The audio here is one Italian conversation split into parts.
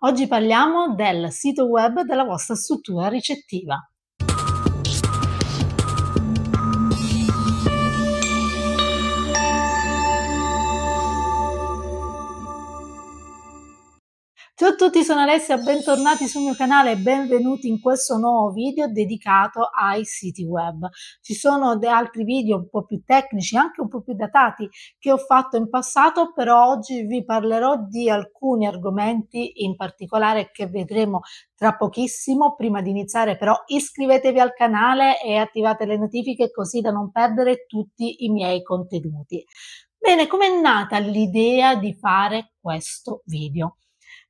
Oggi parliamo del sito web della vostra struttura ricettiva. Ciao a tutti, sono Alessia, bentornati sul mio canale e benvenuti in questo nuovo video dedicato ai siti web. Ci sono altri video un po' più tecnici, anche un po' più datati, che ho fatto in passato, però oggi vi parlerò di alcuni argomenti in particolare che vedremo tra pochissimo. Prima di iniziare però iscrivetevi al canale e attivate le notifiche così da non perdere tutti i miei contenuti. Bene, com'è nata l'idea di fare questo video?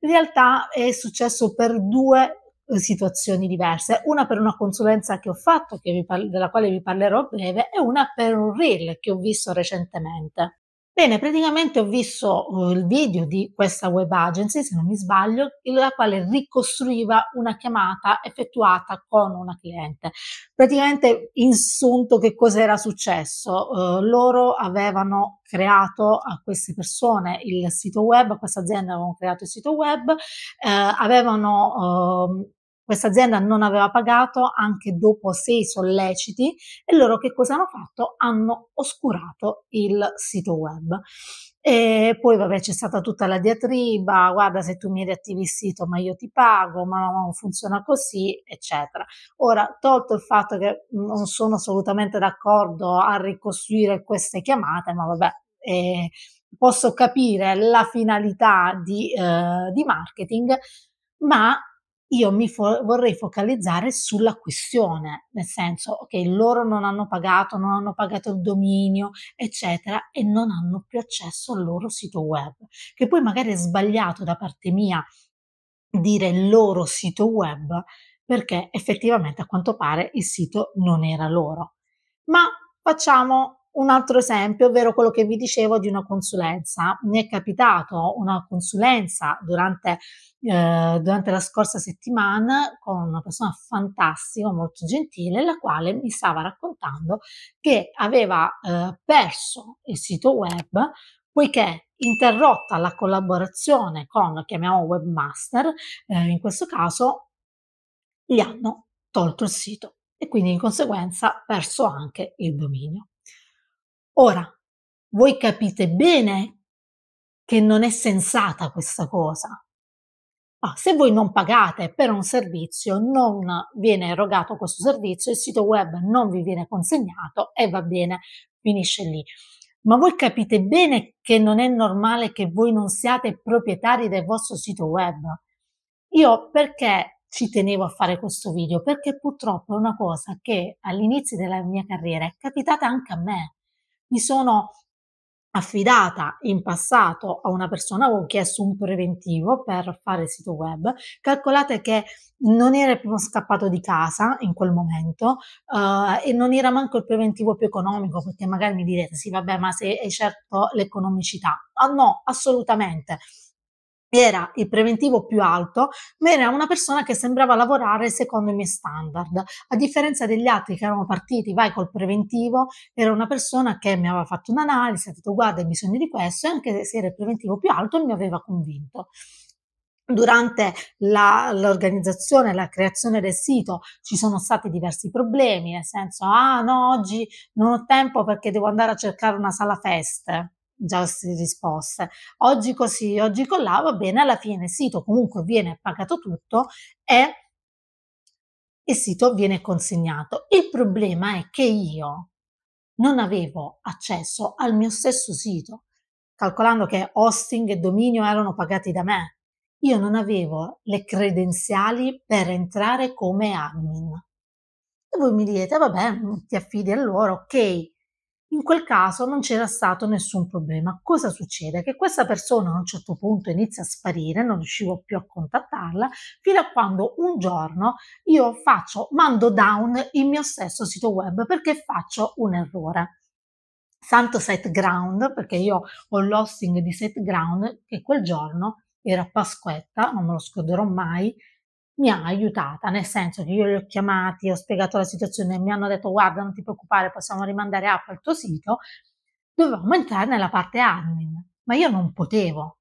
In realtà è successo per due eh, situazioni diverse, una per una consulenza che ho fatto, che par- della quale vi parlerò a breve, e una per un reel che ho visto recentemente. Bene, praticamente ho visto eh, il video di questa web agency, se non mi sbaglio, la quale ricostruiva una chiamata effettuata con una cliente. Praticamente in sunto che cosa era successo? Uh, loro avevano creato a queste persone il sito web, a questa azienda avevano creato il sito web, eh, avevano ehm, questa azienda non aveva pagato anche dopo sei solleciti e loro che cosa hanno fatto? Hanno oscurato il sito web. E poi vabbè c'è stata tutta la diatriba, guarda se tu mi riattivi il sito ma io ti pago, ma non funziona così, eccetera. Ora, tolto il fatto che non sono assolutamente d'accordo a ricostruire queste chiamate, ma vabbè, eh, posso capire la finalità di, eh, di marketing, ma io mi fo- vorrei focalizzare sulla questione, nel senso, ok, loro non hanno pagato, non hanno pagato il dominio, eccetera, e non hanno più accesso al loro sito web, che poi magari è sbagliato da parte mia dire il loro sito web, perché effettivamente a quanto pare il sito non era loro. Ma facciamo un altro esempio, ovvero quello che vi dicevo di una consulenza. Mi è capitato una consulenza durante, eh, durante la scorsa settimana con una persona fantastica, molto gentile, la quale mi stava raccontando che aveva eh, perso il sito web poiché interrotta la collaborazione con, chiamiamo webmaster, eh, in questo caso gli hanno tolto il sito e quindi in conseguenza perso anche il dominio. Ora, voi capite bene che non è sensata questa cosa. Ah, se voi non pagate per un servizio, non viene erogato questo servizio, il sito web non vi viene consegnato e va bene, finisce lì. Ma voi capite bene che non è normale che voi non siate proprietari del vostro sito web. Io perché ci tenevo a fare questo video? Perché purtroppo è una cosa che all'inizio della mia carriera è capitata anche a me mi sono affidata in passato a una persona, avevo chiesto un preventivo per fare il sito web, calcolate che non era più scappato di casa in quel momento uh, e non era manco il preventivo più economico, perché magari mi direte sì vabbè ma se è certo l'economicità, ah no assolutamente era il preventivo più alto, ma era una persona che sembrava lavorare secondo i miei standard. A differenza degli altri che erano partiti, vai col preventivo, era una persona che mi aveva fatto un'analisi, ha detto guarda hai bisogno di questo e anche se era il preventivo più alto mi aveva convinto. Durante la, l'organizzazione, la creazione del sito ci sono stati diversi problemi, nel senso, ah no, oggi non ho tempo perché devo andare a cercare una sala feste già si risposte. Oggi così, oggi con là, va bene, alla fine il sito comunque viene pagato tutto e il sito viene consegnato. Il problema è che io non avevo accesso al mio stesso sito, calcolando che hosting e dominio erano pagati da me. Io non avevo le credenziali per entrare come admin. E voi mi direte, vabbè, ti affidi a loro, ok, in quel caso non c'era stato nessun problema. Cosa succede? Che questa persona a un certo punto inizia a sparire, non riuscivo più a contattarla, fino a quando un giorno io faccio, mando down il mio stesso sito web perché faccio un errore. Santo SiteGround, perché io ho l'hosting di SiteGround che quel giorno era Pasquetta, non me lo scorderò mai, mi ha aiutata, nel senso che io li ho chiamati, ho spiegato la situazione, mi hanno detto guarda non ti preoccupare, possiamo rimandare app al tuo sito, dovevamo entrare nella parte admin, ma io non potevo.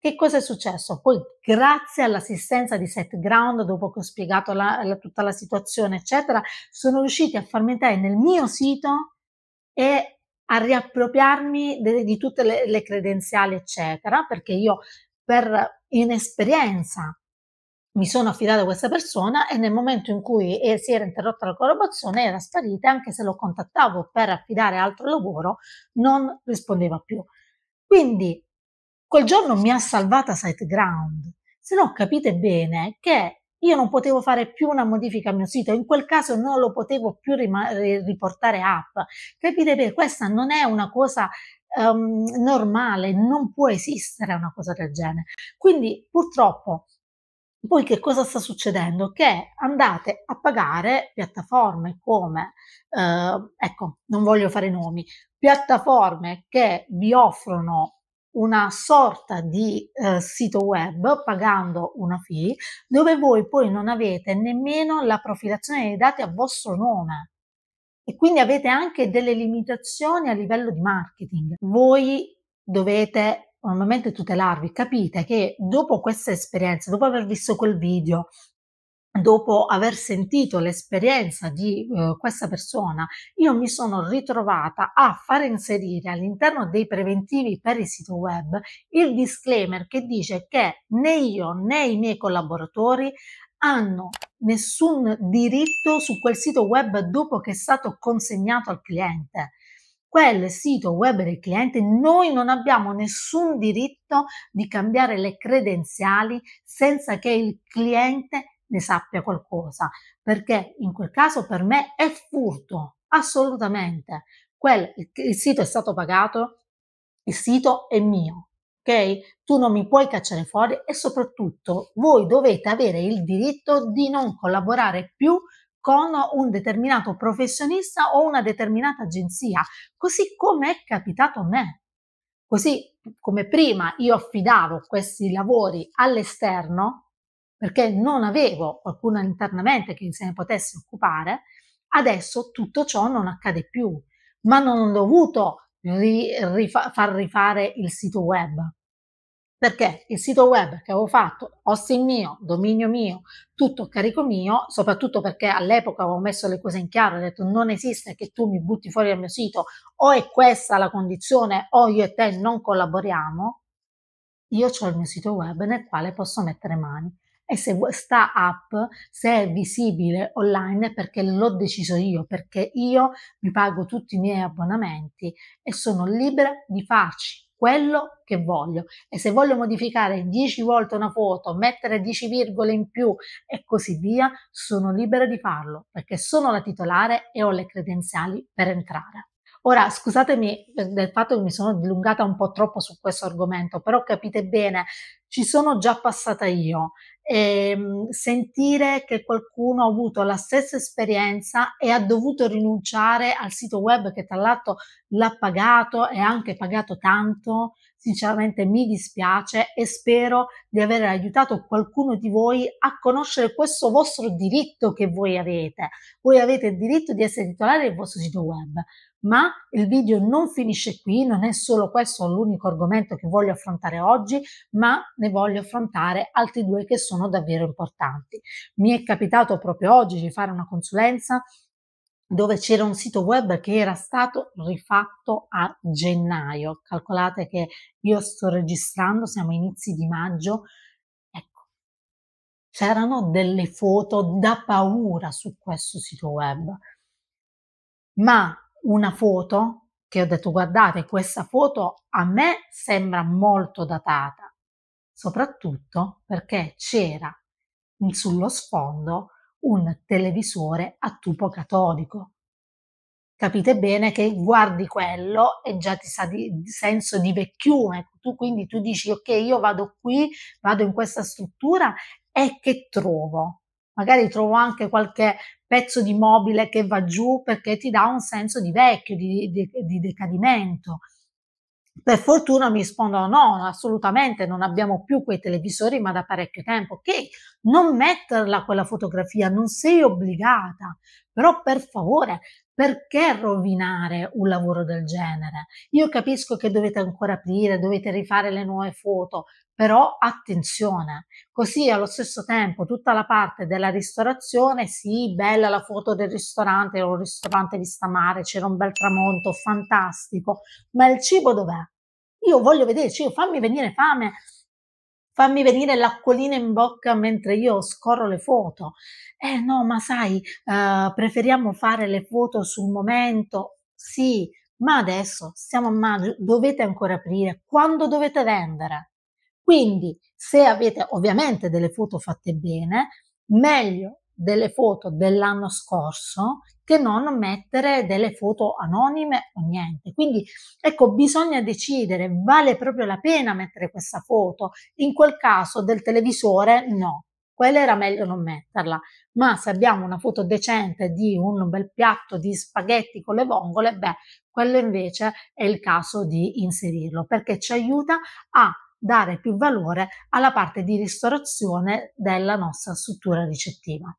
Che cosa è successo? Poi grazie all'assistenza di SetGround, dopo che ho spiegato la, la, tutta la situazione, eccetera, sono riusciti a farmi entrare nel mio sito e a riappropriarmi de, di tutte le, le credenziali, eccetera, perché io per inesperienza mi sono affidata a questa persona e nel momento in cui eh, si era interrotta la collaborazione era sparita, anche se lo contattavo per affidare altro lavoro, non rispondeva più. Quindi quel giorno mi ha salvata SiteGround, se no capite bene che io non potevo fare più una modifica al mio sito, in quel caso non lo potevo più rima- eh, riportare app. Capite bene, questa non è una cosa um, normale, non può esistere una cosa del genere. Quindi purtroppo poi che cosa sta succedendo? Che andate a pagare piattaforme come, eh, ecco, non voglio fare nomi, piattaforme che vi offrono una sorta di eh, sito web pagando una fee dove voi poi non avete nemmeno la profilazione dei dati a vostro nome e quindi avete anche delle limitazioni a livello di marketing. Voi dovete normalmente tutelarvi, capite che dopo questa esperienza, dopo aver visto quel video, dopo aver sentito l'esperienza di eh, questa persona, io mi sono ritrovata a far inserire all'interno dei preventivi per il sito web il disclaimer che dice che né io né i miei collaboratori hanno nessun diritto su quel sito web dopo che è stato consegnato al cliente quel sito web del cliente, noi non abbiamo nessun diritto di cambiare le credenziali senza che il cliente ne sappia qualcosa, perché in quel caso per me è furto, assolutamente. Quel, il, il sito è stato pagato, il sito è mio, ok? Tu non mi puoi cacciare fuori e soprattutto voi dovete avere il diritto di non collaborare più con un determinato professionista o una determinata agenzia, così come è capitato a me. Così come prima io affidavo questi lavori all'esterno perché non avevo qualcuno internamente che se ne potesse occupare, adesso tutto ciò non accade più, ma non ho dovuto ri- rifa- far rifare il sito web, perché il sito web che avevo fatto, hosting mio, dominio mio, tutto carico mio, soprattutto perché all'epoca avevo messo le cose in chiaro, ho detto non esiste che tu mi butti fuori dal mio sito, o è questa la condizione o io e te non collaboriamo, io ho il mio sito web nel quale posso mettere mani e se sta app, se è visibile online, perché l'ho deciso io, perché io mi pago tutti i miei abbonamenti e sono libera di farci quello che voglio e se voglio modificare 10 volte una foto, mettere 10 virgole in più e così via, sono libera di farlo perché sono la titolare e ho le credenziali per entrare. Ora, scusatemi eh, del fatto che mi sono dilungata un po' troppo su questo argomento, però capite bene, ci sono già passata io. E, ehm, sentire che qualcuno ha avuto la stessa esperienza e ha dovuto rinunciare al sito web che tra l'altro l'ha pagato e anche pagato tanto, sinceramente mi dispiace e spero di aver aiutato qualcuno di voi a conoscere questo vostro diritto che voi avete. Voi avete il diritto di essere titolare del vostro sito web. Ma il video non finisce qui, non è solo questo l'unico argomento che voglio affrontare oggi, ma ne voglio affrontare altri due che sono davvero importanti. Mi è capitato proprio oggi di fare una consulenza dove c'era un sito web che era stato rifatto a gennaio. Calcolate che io sto registrando, siamo a inizi di maggio. Ecco, c'erano delle foto da paura su questo sito web. Ma una foto che ho detto guardate questa foto a me sembra molto datata, soprattutto perché c'era sullo sfondo un televisore a tubo catodico. Capite bene che guardi quello e già ti sa di senso di vecchiume, tu, quindi tu dici ok io vado qui, vado in questa struttura e che trovo? magari trovo anche qualche pezzo di mobile che va giù perché ti dà un senso di vecchio, di, di, di decadimento. Per fortuna mi rispondono no, assolutamente non abbiamo più quei televisori, ma da parecchio tempo. Ok, non metterla quella fotografia, non sei obbligata, però per favore, perché rovinare un lavoro del genere? Io capisco che dovete ancora aprire, dovete rifare le nuove foto, però attenzione, così allo stesso tempo tutta la parte della ristorazione, sì, bella la foto del ristorante, era un ristorante vista mare, c'era un bel tramonto, fantastico, ma il cibo dov'è? Io voglio vederci, io fammi venire fame, fammi venire l'acquolina in bocca mentre io scorro le foto. Eh no, ma sai, eh, preferiamo fare le foto sul momento. Sì, ma adesso siamo a maggio, dovete ancora aprire, quando dovete vendere? Quindi, se avete ovviamente delle foto fatte bene, meglio delle foto dell'anno scorso che non mettere delle foto anonime o niente. Quindi ecco, bisogna decidere, vale proprio la pena mettere questa foto? In quel caso del televisore no, quella era meglio non metterla, ma se abbiamo una foto decente di un bel piatto di spaghetti con le vongole, beh, quello invece è il caso di inserirlo perché ci aiuta a dare più valore alla parte di ristorazione della nostra struttura ricettiva.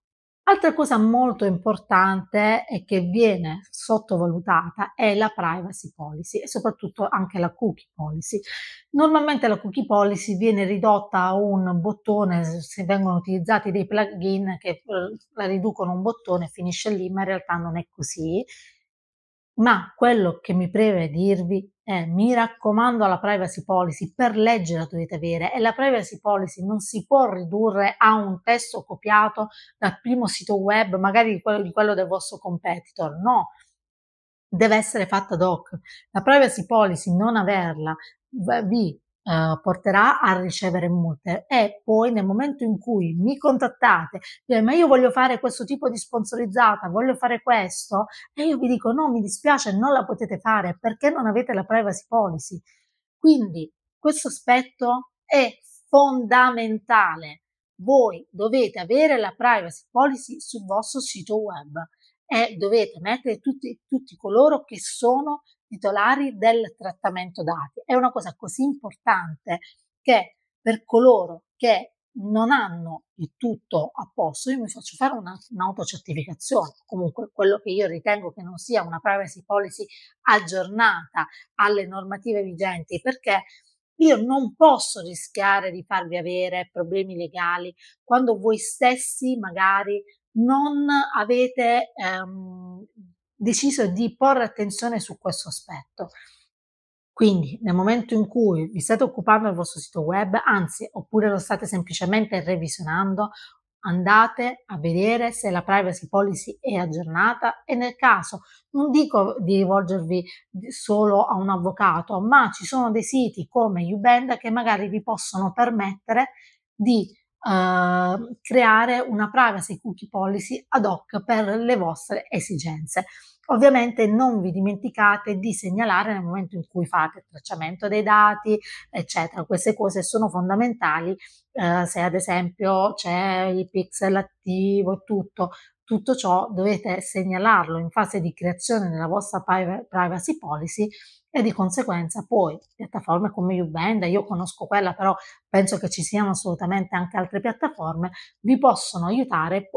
Altra cosa molto importante e che viene sottovalutata è la privacy policy e soprattutto anche la cookie policy. Normalmente la cookie policy viene ridotta a un bottone, se vengono utilizzati dei plugin che eh, la riducono a un bottone e finisce lì, ma in realtà non è così. Ma quello che mi preme dirvi eh, mi raccomando la privacy policy, per legge la dovete avere e la privacy policy non si può ridurre a un testo copiato dal primo sito web, magari di quello, di quello del vostro competitor, no, deve essere fatta ad hoc. La privacy policy non averla vi eh, porterà a ricevere multe e poi nel momento in cui mi contattate, ma io voglio fare questo tipo di sponsorizzata, voglio fare questo, e io vi dico no, mi dispiace, non la potete fare perché non avete la privacy policy. Quindi questo aspetto è fondamentale. Voi dovete avere la privacy policy sul vostro sito web e dovete mettere tutti, tutti coloro che sono titolari del trattamento dati. È una cosa così importante che per coloro che non hanno il tutto a posto, io mi faccio fare una, un'autocertificazione, comunque quello che io ritengo che non sia una privacy policy aggiornata alle normative vigenti, perché io non posso rischiare di farvi avere problemi legali quando voi stessi magari non avete ehm, deciso di porre attenzione su questo aspetto. Quindi nel momento in cui vi state occupando del vostro sito web, anzi, oppure lo state semplicemente revisionando, andate a vedere se la privacy policy è aggiornata e nel caso non dico di rivolgervi solo a un avvocato, ma ci sono dei siti come Ubenda che magari vi possono permettere di eh, creare una privacy cookie policy ad hoc per le vostre esigenze. Ovviamente non vi dimenticate di segnalare nel momento in cui fate il tracciamento dei dati, eccetera. Queste cose sono fondamentali eh, se ad esempio c'è il pixel attivo e tutto. Tutto ciò dovete segnalarlo in fase di creazione della vostra privacy policy e di conseguenza poi piattaforme come Juvenda, io conosco quella, però penso che ci siano assolutamente anche altre piattaforme, vi possono aiutare,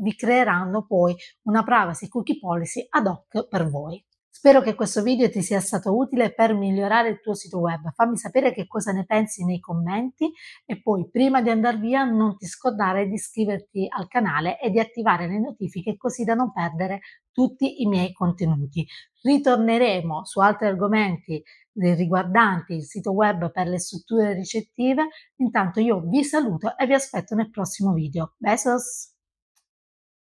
vi creeranno poi una privacy cookie policy ad hoc per voi. Spero che questo video ti sia stato utile per migliorare il tuo sito web. Fammi sapere che cosa ne pensi nei commenti e poi prima di andare via non ti scordare di iscriverti al canale e di attivare le notifiche così da non perdere tutti i miei contenuti. Ritorneremo su altri argomenti riguardanti il sito web per le strutture ricettive. Intanto io vi saluto e vi aspetto nel prossimo video. Besos!